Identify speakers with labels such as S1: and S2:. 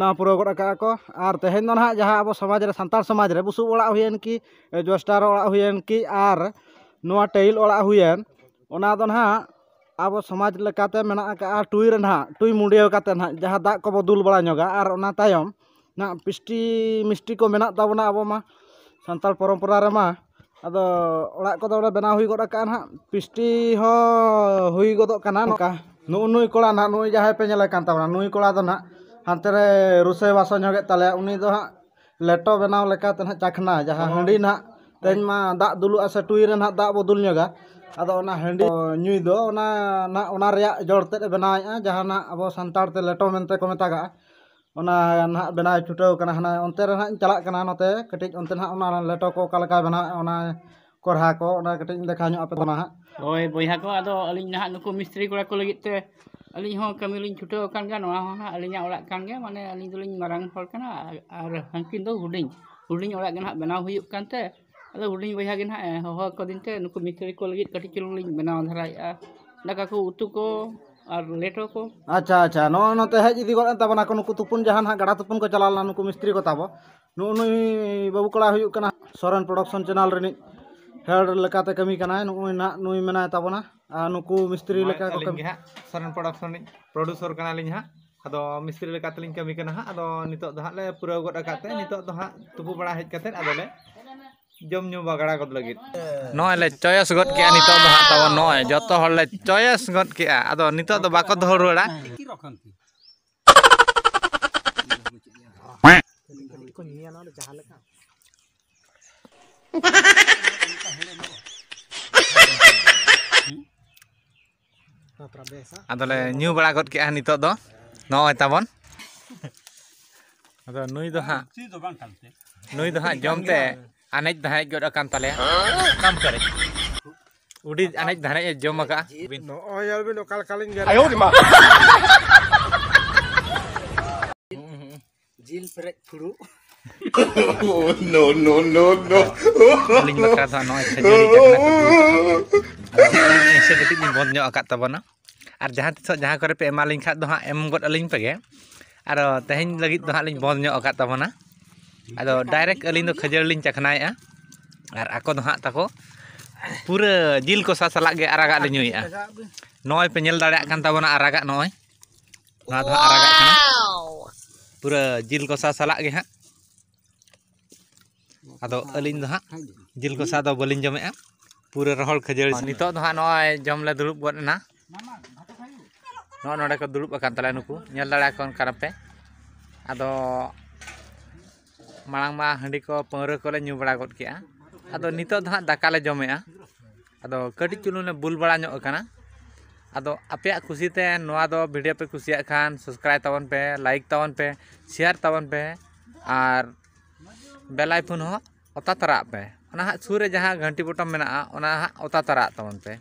S1: ᱱᱚᱣᱟ ᱯᱩᱨᱟᱹᱣ ᱜᱚᱫ ᱠᱟᱜᱼᱟ ᱠᱚ ᱟᱨ ᱛᱮᱦᱮᱧ ᱫᱚ ᱱᱟᱦᱟᱜ ᱡᱟᱦᱟᱸ ᱟᱵᱚ ᱥᱚᱢᱟᱡᱽ ᱨᱮ ᱥᱟᱱᱛᱟᱲ ᱥᱚᱢᱟᱡᱽ ᱨᱮ ᱵᱩᱥᱩᱵ ᱚᱲᱟᱜ ᱦᱩᱭᱮᱱ ᱠᱤ ᱡᱚᱥᱴᱟᱨ ᱚᱲᱟᱜ ᱦᱩᱭᱮᱱ ᱠᱤ ᱟᱨ ᱱᱚᱣᱟ ᱴᱟᱭᱤᱞ ᱚᱲᱟᱜ ᱦᱩᱭᱮᱱ ᱚᱱᱟ ᱫᱚ ᱱᱟᱦᱟᱜ ᱟᱵᱚ ᱥᱚᱢᱟᱡᱽ ᱞᱮᱠᱟᱛᱮ ᱢᱮᱱᱟᱜ ᱟᱠᱟᱫᱼᱟ ᱴᱩᱭ ᱨᱮ ᱱᱟᱦᱟᱜ ᱴᱩᱭ ᱢᱩᱰᱭᱟᱹᱣ ᱠᱟᱛᱮ ᱱᱟᱦᱟᱜ ᱡᱟᱦᱟᱸ ᱫᱟᱜ ᱠᱚᱵᱚ ᱫᱩᱞ ᱵᱟᱲᱟ ᱧᱚᱜᱟ ᱟᱨ ᱚᱱᱟ ᱛᱟᱭᱚᱢ ᱱᱟᱦᱟᱜ ᱯᱤᱥᱴᱤ ᱢᱤᱥᱴᱤ ᱠᱚ ᱢᱮᱱᱟᱜ ᱛᱟᱵᱚᱱᱟ ᱟᱵᱚ ᱢᱟ ᱥᱟᱱᱛᱟᱲ ᱯᱚᱨᱚᱢᱯᱚᱨᱟ ᱨᱮᱢᱟ ᱟᱫᱚ ᱚᱲᱟᱜ ᱠᱚᱫᱚ ᱚᱸᱰᱮ ᱵᱮᱱᱟᱣ ᱦᱩᱭ ᱜᱚᱫ ᱟᱠᱟᱜᱼᱟ ᱱᱟᱦᱟᱜ ᱯᱤᱥᱴᱤ ᱦᱚᱸ ᱦᱩᱭ ᱜᱚᱫᱚᱜ ᱠᱟᱱᱟ ᱱᱚᱝᱠᱟ ᱱᱩᱜᱼᱩ ᱱᱩᱭ ᱠᱚᱲᱟ ᱱᱟᱦᱟᱜ ᱱᱩᱭ ᱡᱟᱦᱟᱸᱭ ᱯᱮ ᱧᱮᱞᱮ ᱠᱟᱱ ᱛᱟᱵᱚᱱᱟ ᱱᱩᱭ ᱠᱚᱲᱟ ᱫᱚ ᱱᱟᱦᱟᱜ ᱦᱟᱱᱛᱮ ᱨᱮ ᱨᱩᱥᱮ ᱵᱟᱥᱚ ᱧᱚᱜᱮᱫ ᱛᱟᱞᱮᱭᱟ ᱩᱱᱤ ᱫᱚ ᱦᱟᱸᱜ ᱞᱮᱴᱚ ᱵᱮᱱᱟᱣ ᱞᱮᱠᱟᱛᱮ ᱦᱟᱸᱜ ᱪᱟᱠᱷᱱᱟ ᱡᱟᱦᱟᱸ ᱦᱟᱺᱰᱤ ᱱᱟᱦᱟᱜ ᱛᱮᱦᱮᱧ ᱢᱟ ᱫᱟᱜ ᱫᱩᱞᱩᱜᱼᱟ ᱥᱮ ᱴᱩᱭ ᱨᱮ ᱱᱟᱦᱟᱜ ᱫᱟᱜ ᱵᱚ ᱫᱩᱞ ᱧᱚᱜᱟ ᱟᱫᱚ ᱚᱱᱟ ᱦᱟᱺᱰᱤ ᱧᱩᱭ ᱫᱚ ᱚᱱᱟ ᱚᱱᱟ ᱨᱮᱭᱟᱜ ᱡᱚᱲ ᱛᱮᱫ ᱵᱮᱱᱟᱣᱮᱜᱼᱟ ᱡᱟᱦᱟᱸ ᱱᱟᱦᱟᱜ ᱟᱵᱚ ᱥᱟᱱᱛᱟᱲ ᱛᱮ ᱞᱮᱴᱚ ᱢᱮᱱᱛᱮ ᱠᱚ ᱢᱮᱛᱟᱜᱟᱜᱼᱟ ᱚᱱᱟ ᱱᱟᱦᱟᱜ ᱵᱮᱱᱟᱣ ᱪᱷᱩᱴᱟᱹᱣ ᱠᱟᱱᱟ ᱦᱟᱱᱟ ᱚᱱᱛᱮ ᱨᱮ ᱱᱟᱦᱟᱜ ᱤᱧ ᱪᱟᱞᱟᱜ ᱠᱟᱱᱟ ᱱᱚᱛᱮ ᱠᱟᱹᱴᱤᱡ ᱚᱱᱛᱮ ᱱᱟᱦᱟᱜ ᱚᱱᱟ ᱞᱮᱴᱚ ᱠᱚ ᱚᱠᱟ ᱞᱮᱠᱟ ᱵᱮᱱᱟᱣᱮᱜᱼᱟ ᱚᱱᱟ ᱠᱚᱨᱦᱟ ᱠᱚ ᱚᱱᱟ ᱠᱟᱹᱴᱤᱡ ᱤᱧ ᱫᱮᱠᱷᱟᱣ ᱧᱚᱜ ᱟᱯᱮ ᱛᱟᱢᱟ ᱦᱟᱸᱜ
S2: ᱦᱳᱭ ᱵᱚᱭᱦᱟ ᱠᱚ ᱟᱫᱚ ᱟᱹᱞᱤᱧ ᱱᱟᱦᱟᱜ ᱱᱩᱠᱩ ᱢᱤᱥᱛᱨᱤ ᱠᱚᱲᱟ ᱠᱚ ᱞᱟᱹᱜᱤᱫ ᱛᱮ Aling kami ling cuta kan kan orang orang alingnya orang kan kan mana aling tu ling marang hol kan ar hangkin tu huling huling orang kan bina hujuk kan te ada huling bayar kan eh ho ho kau dinte nuku mikir kau lagi kati kilo ling bina orang ah nak aku utu ko ar leto ko
S1: acha acha no no teh jadi kau entah mana kau nuku tu pun jahan ha gara tu pun kau jalan lah nuku mikir kau tahu nu nu ibu kala hujuk kan soran production channel ni head ᱞᱮᱠᱟᱛᱮ ᱠᱟᱹᱢᱤ ᱠᱟᱱᱟᱭ ᱱᱩᱭ ᱱᱟᱜ ᱱᱩᱭ ᱢᱮᱱᱟᱭ ᱛᱟᱵᱚᱱᱟ ᱟᱨ ᱱᱩᱠᱩ ᱢᱤᱥᱛᱨᱤ ᱞᱮᱠᱟ ᱠᱚ ᱠᱟᱹᱢᱤ ᱦᱟᱸᱜ
S2: ᱥᱚᱨᱮᱱ ᱯᱨᱚᱰᱟᱠᱥᱚᱱ ᱨᱤᱱᱤᱡ ᱯᱨᱚᱰᱩᱥᱚᱨ ᱠᱟᱱᱟᱞᱤᱧ ᱦᱟᱸᱜ ᱟᱫᱚ ᱢᱤᱥᱛᱨᱤ ᱞᱮᱠᱟ ᱛᱮᱞᱤᱧ ᱠᱟᱹᱢᱤ ᱠᱟᱱᱟ ᱦᱟᱸᱜ ᱟᱫᱚ ᱱᱤᱛᱚᱜ ᱫᱚ ᱦᱟᱸᱜ ᱞᱮ ᱯᱩᱨᱟᱹᱣ ᱜᱚᱫ ᱟᱠᱟᱫ ᱛᱮ ᱱᱤᱛᱚᱜ ᱫᱚ ᱦᱟᱸᱜ ᱛᱩᱯᱩ ᱵᱟᱲᱟ ᱦᱮᱡ ᱠᱟᱛᱮᱫ ᱟᱫᱚᱞᱮ ᱡᱚᱢ ᱧᱩ ᱵᱟᱜᱲᱟ ᱜᱚᱫ ᱞᱟᱹᱜᱤᱫ ᱱᱚᱜᱼᱚᱭ ᱞᱮ ᱪᱚᱭᱮᱥ ᱜᱚᱫ ᱠᱮᱜᱼᱟ ᱱᱤᱛᱚᱜ ᱫᱚ ᱦᱟᱸᱜ ᱛᱟᱵᱚ ᱱᱚᱜᱼᱚᱭ ᱡᱚᱛᱚ ᱦᱚᱲ ᱞᱮ ᱪᱚᱭᱮᱥ ᱜᱚᱫ ᱠᱮᱜᱼᱟ ᱟᱫᱚ ᱱᱤᱛᱚᱜ ᱫᱚ ᱵᱟᱠᱚ ᱫᱚᱦᱚ ᱨᱩᱣᱟᱹᱲᱟ
S1: ᱡᱟᱦᱟᱸ ᱞᱮᱠᱟ Jil perak puru.
S2: Oh no no no no. Lingkaran no. Ini sedikit membuatnya agak terbang. ᱟᱨ ᱡᱟᱦᱟᱸ ᱛᱤᱥᱚᱜ ᱡᱟᱦᱟᱸ ᱠᱚᱨᱮ ᱯᱮ ᱮᱢᱟᱞᱤᱧ ᱠᱷᱟᱡ ᱫᱚ ᱦᱟᱸᱜ ᱮᱢ ᱜᱚᱫ ᱟᱹᱞᱤᱧ ᱯᱮᱜᱮ ᱟᱨᱚ ᱛᱮᱦᱮᱧ ᱞᱟᱹᱜᱤᱫ ᱫᱚ ᱦᱟᱸᱜ ᱞᱤᱧ ᱵᱚᱱᱫ ᱧᱚᱜ ᱟᱠᱟᱫ ᱛᱟᱵᱚᱱᱟ ᱟᱫᱚ ᱰᱟᱭᱨᱮᱠᱴ ᱟᱹᱞᱤᱧ ᱫᱚ ᱠᱷᱟᱹᱡᱟᱹᱲᱤ ᱞᱤᱧ ᱪᱟᱠᱷᱱᱟᱭᱮᱜᱼᱟ ᱟᱨ ᱟᱠᱚ ᱫᱚ ᱦᱟᱸᱜ ᱛᱟᱠᱚ ᱯᱩᱨᱟᱹ ᱡᱤᱞ ᱠᱚ ᱥᱟᱥᱟᱞᱟᱜ ᱜᱮ ᱟᱨᱟᱜᱟᱜ ᱞᱮ ᱧᱩᱭᱮᱜᱼᱟ ᱱᱚᱜᱼᱚᱭ ᱯᱮ ᱧᱮᱞ ᱫᱟᱲᱮᱭᱟᱜ ᱠᱟᱱ ᱛᱟᱵᱚᱱᱟ ᱟᱨᱟᱜᱟᱜ ᱱᱚᱜᱼᱚᱭ ᱱᱚᱣᱟ ᱫᱚ ᱦᱟᱸᱜ ᱟᱨᱟᱜᱟᱜ ᱠᱟᱱᱟ ᱯᱩᱨᱟᱹ ᱡᱤᱞ ᱠᱚᱥᱟ ᱥᱟᱞᱟᱜ ᱜᱮ ᱦᱟᱸᱜ ᱟᱫᱚ ᱟᱹᱞᱤᱧ ᱫᱚ ᱦᱟᱸᱜ ᱡᱤᱞ ᱠᱚᱥᱟ ᱫᱚ ᱵᱟᱹᱞᱤᱧ ᱡᱚᱢᱮᱜᱼᱟ ᱯᱩᱨᱟᱹ ᱨᱚᱦᱚᱲ ᱠᱷᱟᱹᱡᱟᱹᱲᱤ ᱱᱤᱛᱚᱜ ᱫᱚ ᱦᱟᱸᱜ ᱱᱚᱜᱼᱚᱭ ᱡᱚᱢ ᱞᱮ ᱫᱩᱲᱩᱵ ᱜᱚᱫ ᱮᱱᱟ ᱱᱚᱜᱼᱚ ᱱᱚᱰᱮ ᱠᱚ ᱫᱩᱲᱩᱵ ᱟᱠᱟᱱ ᱛᱟᱞᱮᱭᱟ ᱱᱩᱠᱩ ᱧᱮᱞ ᱫᱟᱲᱮᱭᱟᱠᱚ ᱠᱟᱱᱟᱯᱮ ᱟᱫᱚ ᱢᱟᱲᱟᱝ ᱢᱟ ᱦᱟᱺᱰᱤ ᱠᱚ ᱯᱟᱹᱣᱨᱟᱹ ᱠᱚᱞᱮ ᱧᱩ ᱵᱟᱲᱟ ᱜᱚᱫ ᱠᱮᱜᱼᱟ ᱟᱫᱚ ᱱᱤᱛᱚᱜ ᱫᱚ ᱦᱟᱸᱜ ᱫᱟᱠᱟᱞᱮ ᱡᱚᱢᱮᱜᱼᱟ ᱟᱫᱚ ᱠᱟᱹᱴᱤᱡ ᱪᱩᱞᱩᱝ ᱞᱮ ᱵᱩᱞ ᱵᱟᱲᱟ ᱧᱚᱜ ᱟᱠᱟᱱᱟ ᱟᱫᱚ ᱟᱯᱮᱭᱟᱜ ᱠᱩᱥᱤᱛᱮ ᱱᱚᱣᱟ ᱫᱚ ᱵᱷᱤᱰᱤᱭᱳ ᱯᱮ ᱠᱩᱥᱤᱭᱟᱜ ᱠᱷᱟᱱ ᱥᱟᱵᱥᱠᱨᱟᱭᱤᱵ ᱛᱟᱵᱚᱱ ᱯᱮ ᱞᱟᱭᱤᱠ ᱛᱟᱵᱚᱱ ᱯᱮ ᱥᱮᱭᱟᱨ ᱛᱟᱵᱚᱱ ᱯᱮ ᱟᱨ ᱵᱮᱞ ᱟᱭᱠᱚᱱ ᱦᱚᱸ ᱚᱛᱟ ᱛᱟᱨᱟᱜ ᱯᱮ ᱚᱱᱟ ᱦᱟᱸᱜ ᱥᱩᱨ ᱨᱮ ᱡᱟᱦᱟᱸ ᱜᱷᱟᱹᱱᱴᱤ ᱵᱚᱴᱚᱢ ᱢᱮᱱᱟᱜᱼᱟ ᱚᱱᱟ ᱦᱟᱸᱜ ᱚᱛᱟ ᱛᱟᱨᱟᱜ ᱛᱟᱵᱚᱱ ᱯᱮ